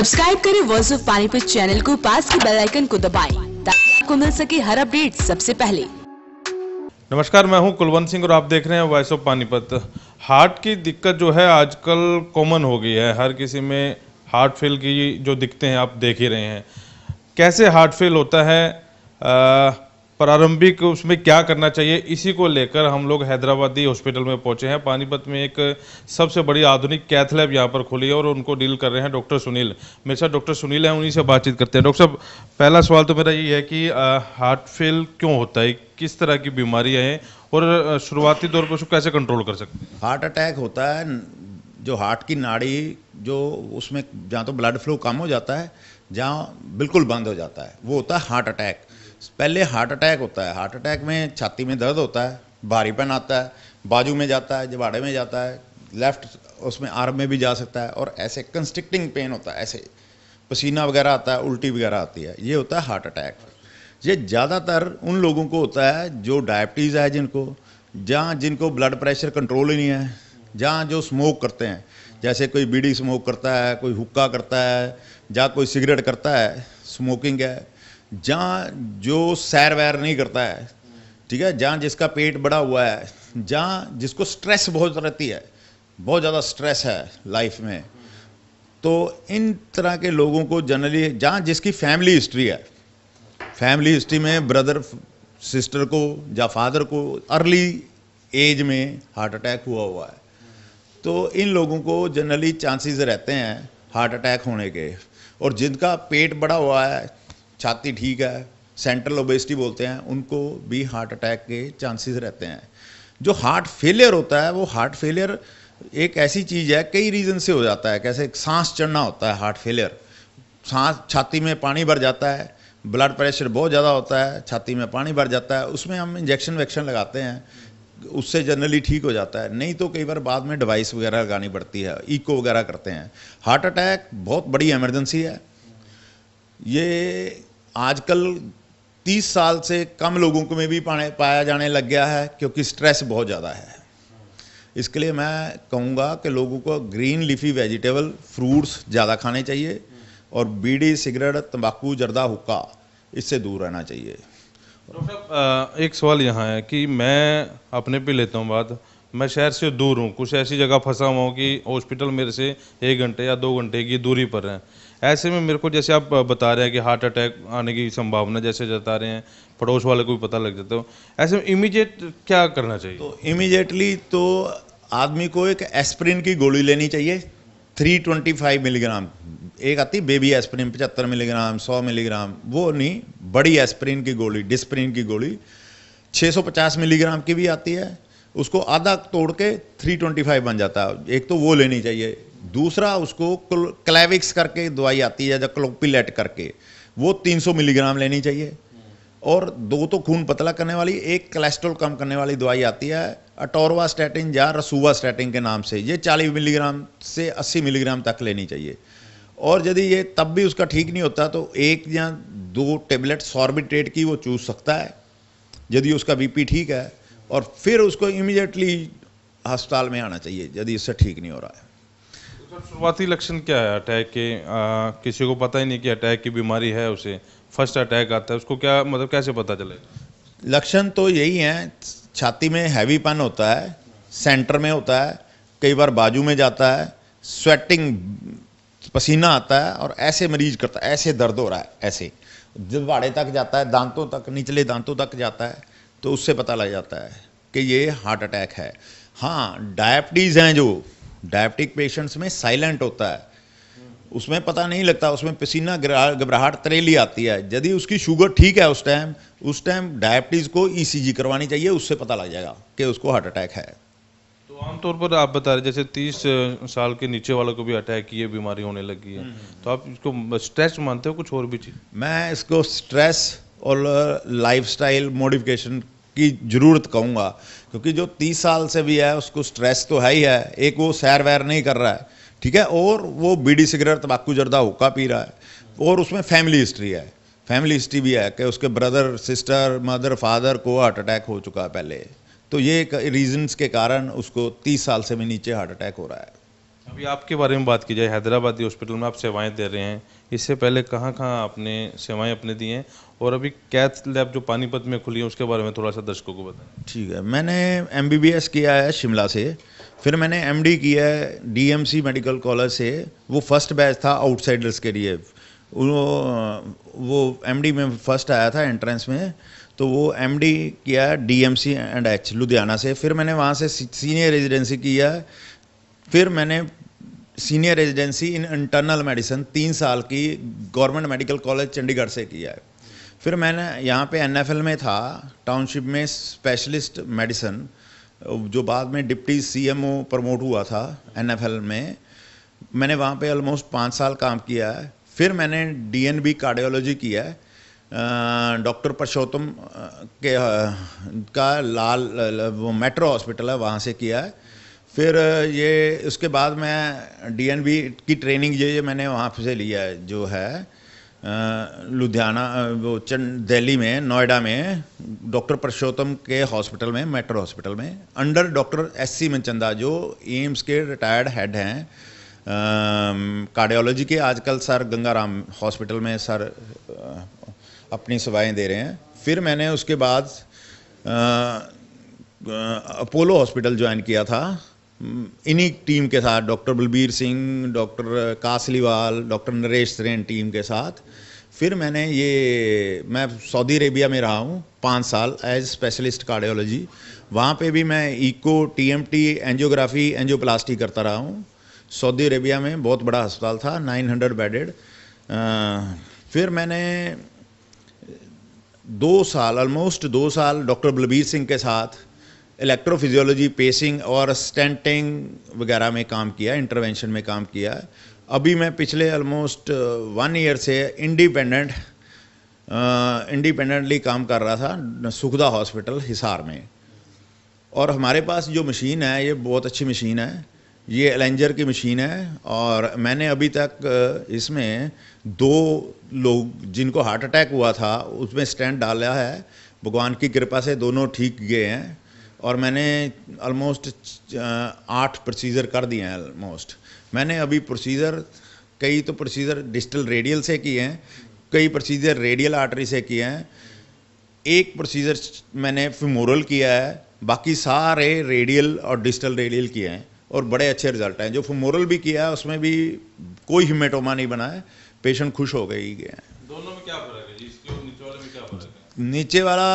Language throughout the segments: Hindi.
सब्सक्राइब करें वॉइस ऑफ पानीपत चैनल को पास के बेल आइकन को दबाएं ताकि आपको मिल सके हर अपडेट सबसे पहले नमस्कार मैं हूं कुलवंत सिंह और आप देख रहे हैं वॉइस ऑफ पानीपत हार्ट की दिक्कत जो है आजकल कॉमन हो गई है हर किसी में हार्ट फेल की जो दिखते हैं आप देख ही रहे हैं कैसे हार्ट फेल होता है आ, प्रारंभिक उसमें क्या करना चाहिए इसी को लेकर हम लोग हैदराबादी हॉस्पिटल में पहुंचे हैं पानीपत में एक सबसे बड़ी आधुनिक कैथ लैब यहाँ पर खुली है और उनको डील कर रहे हैं डॉक्टर सुनील मेरे साथ डॉक्टर सुनील हैं उन्हीं से बातचीत करते हैं डॉक्टर साहब पहला सवाल तो मेरा ये है कि हार्ट फेल क्यों होता है किस तरह की बीमारियाँ हैं और शुरुआती तौर पर उसको कैसे कंट्रोल कर सकते हैं हार्ट अटैक होता है जो हार्ट की नाड़ी जो उसमें जहाँ तो ब्लड फ्लो कम हो जाता है जहाँ बिल्कुल बंद हो जाता है वो होता है हार्ट अटैक पहले हार्ट अटैक होता है हार्ट अटैक में छाती में दर्द होता है भारीपन आता है बाजू में जाता है जबाड़े में जाता है लेफ्ट उसमें आर्म में भी जा सकता है और ऐसे कंस्ट्रिक्टिंग पेन होता है ऐसे पसीना वगैरह आता है उल्टी वगैरह आती है ये होता है हार्ट अटैक ये ज़्यादातर उन लोगों को होता है जो डायबिटीज़ है जिनको जहाँ जिनको ब्लड प्रेशर कंट्रोल ही नहीं है जहाँ जो स्मोक करते हैं जैसे कोई बीड़ी स्मोक करता है कोई हुक्का करता है या कोई सिगरेट करता है स्मोकिंग है जहाँ जो सैर वैर नहीं करता है ठीक है जहाँ जिसका पेट बड़ा हुआ है जहाँ जिसको स्ट्रेस बहुत रहती है बहुत ज़्यादा स्ट्रेस है लाइफ में तो इन तरह के लोगों को जनरली जहाँ जिसकी फैमिली हिस्ट्री है फैमिली हिस्ट्री में ब्रदर सिस्टर को या फादर को अर्ली एज में हार्ट अटैक हुआ हुआ है तो इन लोगों को जनरली चांसेस रहते हैं हार्ट अटैक होने के और जिनका पेट बड़ा हुआ है छाती ठीक है सेंट्रल ओबेसिटी बोलते हैं उनको भी हार्ट अटैक के चांसेस रहते हैं जो हार्ट फेलियर होता है वो हार्ट फेलियर एक ऐसी चीज़ है कई रीज़न से हो जाता है कैसे सांस चढ़ना होता है हार्ट फेलियर सांस छाती में पानी भर जाता है ब्लड प्रेशर बहुत ज़्यादा होता है छाती में पानी भर जाता है उसमें हम इंजेक्शन वैक्शन लगाते हैं उससे जनरली ठीक हो जाता है नहीं तो कई बार बाद में डिवाइस वगैरह लगानी पड़ती है इको वगैरह करते हैं हार्ट अटैक बहुत बड़ी एमरजेंसी है ये आजकल 30 साल से कम लोगों को में भी पाया जाने लग गया है क्योंकि स्ट्रेस बहुत ज़्यादा है इसके लिए मैं कहूँगा कि लोगों को ग्रीन लिफी वेजिटेबल फ्रूट्स ज़्यादा खाने चाहिए और बीड़ी सिगरेट तंबाकू जर्दा हुक्का इससे दूर रहना चाहिए एक सवाल यहाँ है कि मैं अपने पे लेता हूँ बात मैं शहर से दूर हूँ कुछ ऐसी जगह फंसा हुआ हूँ कि हॉस्पिटल मेरे से एक घंटे या दो घंटे की दूरी पर है ऐसे में मेरे को जैसे आप बता रहे हैं कि हार्ट अटैक आने की संभावना जैसे जता रहे हैं पड़ोस वाले को भी पता लग जाता हो ऐसे में इमीजिएट क्या करना चाहिए तो इमीजिएटली तो आदमी को एक एस्प्रिन की गोली लेनी चाहिए 325 मिलीग्राम एक आती बेबी एस्प्रिन पचहत्तर मिलीग्राम सौ मिलीग्राम वो नहीं बड़ी एस्प्रिन की गोली डिस्प्रिन की गोली 650 मिलीग्राम की भी आती है उसको आधा तोड़ के 325 बन जाता है एक तो वो लेनी चाहिए दूसरा उसको क्लेविक्स करके दवाई आती है या क्लोपिलेट करके वो 300 मिलीग्राम लेनी चाहिए और दो तो खून पतला करने वाली एक कोलेस्ट्रोल कम करने वाली दवाई आती है अटोरवा स्टैटिन या रसूवा स्टैटिन के नाम से ये 40 मिलीग्राम से 80 मिलीग्राम तक लेनी चाहिए और यदि ये तब भी उसका ठीक नहीं होता तो एक या दो टेबलेट सॉर्बिट्रेट की वो चूस सकता है यदि उसका बीपी ठीक है और फिर उसको इमिजिएटली अस्पताल में आना चाहिए यदि इससे ठीक नहीं हो रहा है शुरुआती लक्षण क्या है अटैक के आ, किसी को पता ही नहीं कि अटैक की बीमारी है उसे फर्स्ट अटैक आता है उसको क्या मतलब कैसे पता चले लक्षण तो यही हैं छाती में हैवीपन होता है सेंटर में होता है कई बार बाजू में जाता है स्वेटिंग पसीना आता है और ऐसे मरीज करता है ऐसे दर्द हो रहा है ऐसे जबाड़े तक जाता है दांतों तक निचले दांतों तक जाता है तो उससे पता लग जाता है कि ये हार्ट अटैक है हाँ डायबिटीज़ हैं जो डायबिटिक पेशेंट्स में साइलेंट होता है उसमें पता नहीं लगता उसमें पसीना घबराहट तरेली आती है यदि उसकी शुगर ठीक है उस टाइम उस टाइम डायबिटीज़ को ईसीजी e करवानी चाहिए उससे पता लग जाएगा कि उसको हार्ट अटैक है तो आमतौर पर आप बता रहे जैसे तीस साल के नीचे वालों को भी अटैक की बीमारी होने लगी है हम्म। तो आप इसको स्ट्रेस मानते हो कुछ और भी चीज़ मैं इसको स्ट्रेस और लाइफ मॉडिफिकेशन की ज़रूरत कहूँगा क्योंकि जो तीस साल से भी है उसको स्ट्रेस तो है ही है एक वो सैर वैर नहीं कर रहा है ठीक है और वो बीड़ी सिगरेट तंबाकू जर्दा हुक्का पी रहा है और उसमें फैमिली हिस्ट्री है फैमिली हिस्ट्री भी है कि उसके ब्रदर सिस्टर मदर फादर को हार्ट अटैक हो चुका है पहले तो ये रीजंस के कारण उसको तीस साल से भी नीचे हार्ट अटैक हो रहा है अभी आपके बारे में बात की जाए हैदराबादी हॉस्पिटल में आप सेवाएं दे रहे हैं इससे पहले कहाँ कहाँ आपने सेवाएं अपने दी हैं और अभी कैथ लैब जो पानीपत में खुली है उसके बारे में थोड़ा सा दर्शकों को बताएं ठीक है मैंने एम किया है शिमला से फिर मैंने एम किया है डी मेडिकल कॉलेज से वो फर्स्ट बैच था आउटसाइडर्स के लिए वो वो एम में फर्स्ट आया था एंट्रेंस में तो वो एम किया है डी एंड एच लुधियाना से फिर मैंने वहाँ से सीनियर रेजिडेंसी किया फिर मैंने senior residency in internal medicine तीन साल की गवर्नमेंट मेडिकल कॉलेज चंडीगढ़ से किया है फिर मैंने यहाँ पे एन में था टाउनशिप में स्पेशलिस्ट मेडिसन जो बाद में डिप्टी सीएमओ प्रमोट हुआ था एन में मैंने वहाँ पे ऑलमोस्ट पाँच साल काम किया है फिर मैंने डीएनबी कार्डियोलॉजी किया है डॉक्टर परशोत्तम के का लाल वो मेट्रो हॉस्पिटल है वहाँ से किया है फिर ये उसके बाद मैं डीएनबी की ट्रेनिंग ये मैंने वहाँ से लिया है जो है लुधियाना वो चंड दिल्ली में नोएडा में डॉक्टर पुरुषोत्तम के हॉस्पिटल में मेट्रो हॉस्पिटल में under doctor S C Manchanda जो एम्स के रिटायर्ड हेड हैं कार्डियोलॉजी के आजकल सर गंगाराम हॉस्पिटल में सर अपनी सेवाएं दे रहे हैं फिर मैंने उसके बाद अपोलो हॉस्पिटल ज्वाइन किया था इन्हीं टीम के साथ doctor Balbir Singh doctor Kasliwal doctor Naresh Saren team के साथ फिर मैंने ये मैं सऊदी अरेबिया में रहा हूँ पाँच साल एज स्पेशलिस्ट कार्डियोलॉजी वहाँ पे भी मैं इको टीएमटी एंजियोग्राफी एंजियोप्लास्टी करता रहा हूँ सऊदी अरेबिया में बहुत बड़ा अस्पताल था 900 बेडेड फिर मैंने दो साल ऑलमोस्ट दो साल डॉक्टर बलबीर सिंह के साथ इलेक्ट्रोफिजियोलॉजी पेसिंग और स्टेंटिंग वगैरह में काम किया इंटरवेंशन में काम किया अभी मैं पिछले ऑलमोस्ट वन ईयर से इंडिपेंडेंट इंडिपेंडेंटली uh, काम कर रहा था सुखदा हॉस्पिटल हिसार में और हमारे पास जो मशीन है ये बहुत अच्छी मशीन है ये एलेंजर की मशीन है और मैंने अभी तक uh, इसमें दो लोग जिनको हार्ट अटैक हुआ था उसमें स्टैंड डाला है भगवान की कृपा से दोनों ठीक गए हैं और मैंने ऑलमोस्ट uh, आठ प्रोसीजर कर दिए हैं ऑलमोस्ट मैंने अभी प्रोसीजर कई तो प्रोसीजर डिजिटल रेडियल से किए हैं कई प्रोसीजर रेडियल आर्टरी से किए हैं एक प्रोसीजर मैंने फिमोरल किया है बाकी सारे रेडियल और डिजिटल रेडियल किए हैं और बड़े अच्छे रिजल्ट हैं जो फिमोरल भी किया है उसमें भी कोई हिमेटोमा नहीं बना है पेशेंट खुश हो गए ही गए हैं दोनों में क्या फर्क है नीचे वाला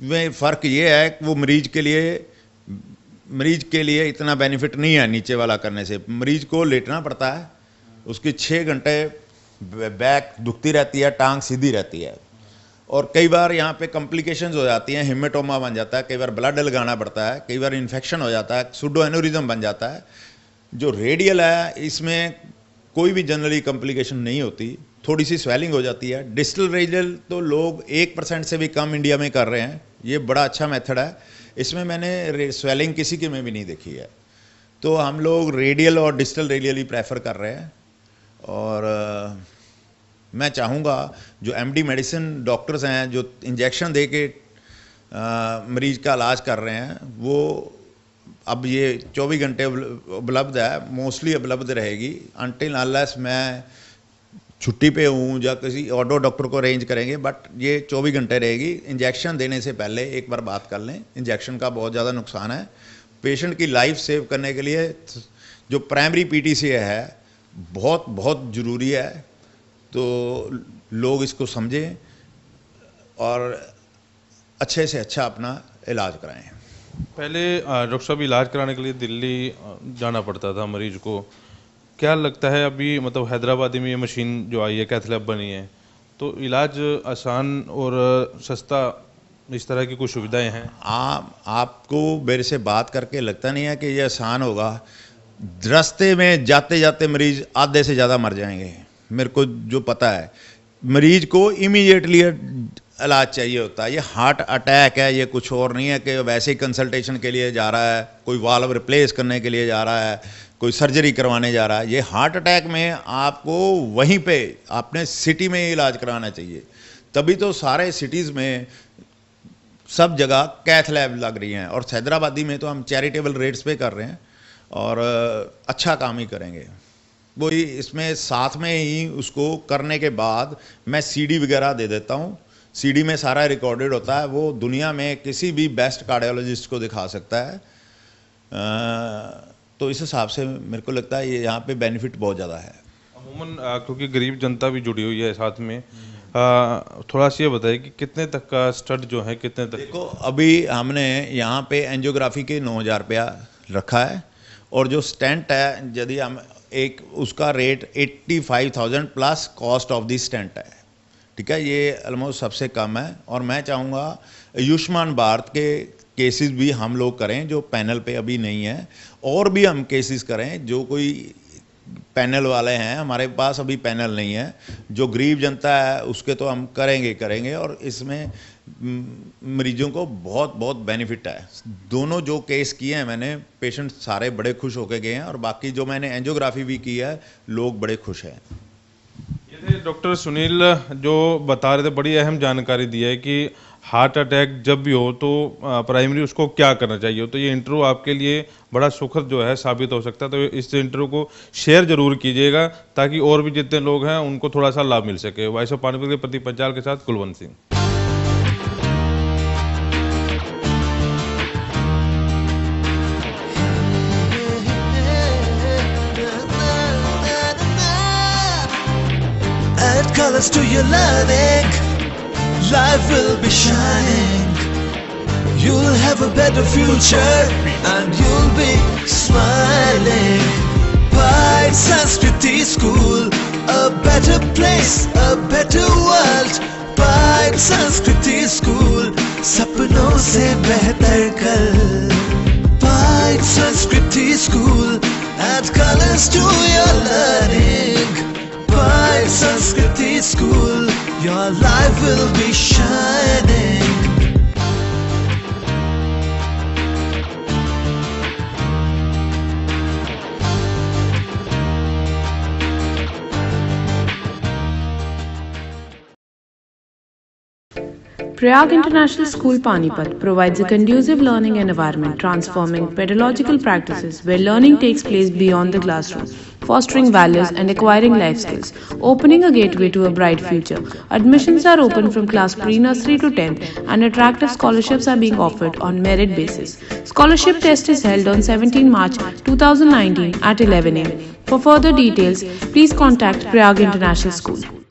में फ़र्क ये है कि वो मरीज के लिए मरीज के लिए इतना बेनिफिट नहीं है नीचे वाला करने से मरीज को लेटना पड़ता है उसकी छः घंटे बैक दुखती रहती है टांग सीधी रहती है और कई बार यहाँ पे कॉम्प्लिकेशंस हो जाती हैं हिमेटोमा बन जाता है कई बार ब्लड लगाना पड़ता है कई बार इन्फेक्शन हो जाता है सुडो एनोरिज्म बन जाता है जो रेडियल है इसमें कोई भी जनरली कॉम्प्लिकेशन नहीं होती थोड़ी सी स्वेलिंग हो जाती है डिस्टल रेडियल तो लोग एक परसेंट से भी कम इंडिया में कर रहे हैं ये बड़ा अच्छा मेथड है इसमें मैंने स्वेलिंग किसी के में भी नहीं देखी है तो हम लोग रेडियल और डिजिटल रेडियल ही प्रेफर कर रहे हैं और आ, मैं चाहूँगा जो एमडी मेडिसिन डॉक्टर्स हैं जो इंजेक्शन दे के आ, मरीज का इलाज कर रहे हैं वो अब ये 24 घंटे उपलब्ध है मोस्टली उपलब्ध रहेगी अनटिल अनलेस मैं छुट्टी पे हूँ या किसी ऑटो डॉक्टर को अरेंज करेंगे बट ये चौबीस घंटे रहेगी इंजेक्शन देने से पहले एक बार बात कर लें इंजेक्शन का बहुत ज़्यादा नुकसान है पेशेंट की लाइफ सेव करने के लिए जो प्राइमरी पी है बहुत बहुत ज़रूरी है तो लोग इसको समझें और अच्छे से अच्छा अपना इलाज कराएं पहले डॉक्टर साहब इलाज कराने के लिए दिल्ली जाना पड़ता था मरीज को क्या लगता है अभी मतलब हैदराबादी में ये मशीन जो आई है कैथलैब बनी है तो इलाज आसान और सस्ता इस तरह की कुछ सुविधाएं हैं आप आपको मेरे से बात करके लगता नहीं है कि ये आसान होगा रास्ते में जाते जाते मरीज आधे से ज़्यादा मर जाएंगे मेरे को जो पता है मरीज को इमीडिएटली इलाज चाहिए होता है ये हार्ट अटैक है ये कुछ और नहीं है कि वैसे ही कंसल्टेशन के लिए जा रहा है कोई वाल्व रिप्लेस करने के लिए जा रहा है कोई सर्जरी करवाने जा रहा है ये हार्ट अटैक में आपको वहीं पे आपने सिटी में इलाज कराना चाहिए तभी तो सारे सिटीज़ में सब जगह कैथ लैब लग रही हैं और हैदराबादी में तो हम चैरिटेबल रेट्स पे कर रहे हैं और अच्छा काम ही करेंगे वही इसमें साथ में ही उसको करने के बाद मैं सीडी वगैरह दे देता हूँ सीडी में सारा रिकॉर्डेड होता है वो दुनिया में किसी भी बेस्ट कार्डियोलॉजिस्ट को दिखा सकता है आ, तो इस हिसाब से मेरे को लगता है ये यहाँ पे बेनिफिट बहुत ज़्यादा है अमूमन क्योंकि गरीब जनता भी जुड़ी हुई है साथ में आ, थोड़ा सा ये बताइए कि कितने तक का स्टड जो है कितने तक देखो अभी हमने यहाँ पे एनजियोग्राफी के नौ हज़ार रुपया रखा है और जो स्टेंट है यदि हम एक उसका rate eighty five thousand plus cost of the stent है ठीक है ये ऑलमोस्ट सबसे कम है और मैं चाहूँगा आयुष्मान भारत के केसेस भी हम लोग करें जो पैनल पे अभी नहीं है और भी हम केसेस करें जो कोई पैनल वाले हैं हमारे पास अभी पैनल नहीं है जो गरीब जनता है उसके तो हम करेंगे करेंगे और इसमें मरीजों को बहुत बहुत बेनिफिट है दोनों जो केस किए हैं मैंने पेशेंट सारे बड़े खुश होके गए हैं और बाकी जो मैंने एंजियोग्राफी भी की है लोग बड़े खुश हैं ये डॉक्टर सुनील जो बता रहे थे बड़ी अहम जानकारी दी है कि हार्ट अटैक जब भी हो तो प्राइमरी उसको क्या करना चाहिए तो ये इंटरव्यू आपके लिए बड़ा सुखद जो है साबित हो सकता है तो इस इंटरव्यू को शेयर जरूर कीजिएगा ताकि और भी जितने लोग हैं उनको थोड़ा सा लाभ मिल सके ऑफ पानीपत के प्रति पंचाल के साथ Kulwant Singh colors to your love, eh? life will be shining. You'll have a better future and you'll be smiling. Pied Sanskrit School, a better place, a better world. Pied Sanskrit School, सपनों se बेहतर kal. Pied Sanskrit School, add colors to your learning. Pied Sanskrit School. Your life will be shining Prayag International School Panipat provides a conducive learning environment transforming pedagogical practices where learning takes place beyond the classroom fostering values, and acquiring life skills, opening a gateway to a bright future. Admissions are open from class pre nursery to 10th, and attractive scholarships are being offered on merit basis. Scholarship test is held on 17 March 2019 at 11 a.m. For further details, please contact Prayag International School.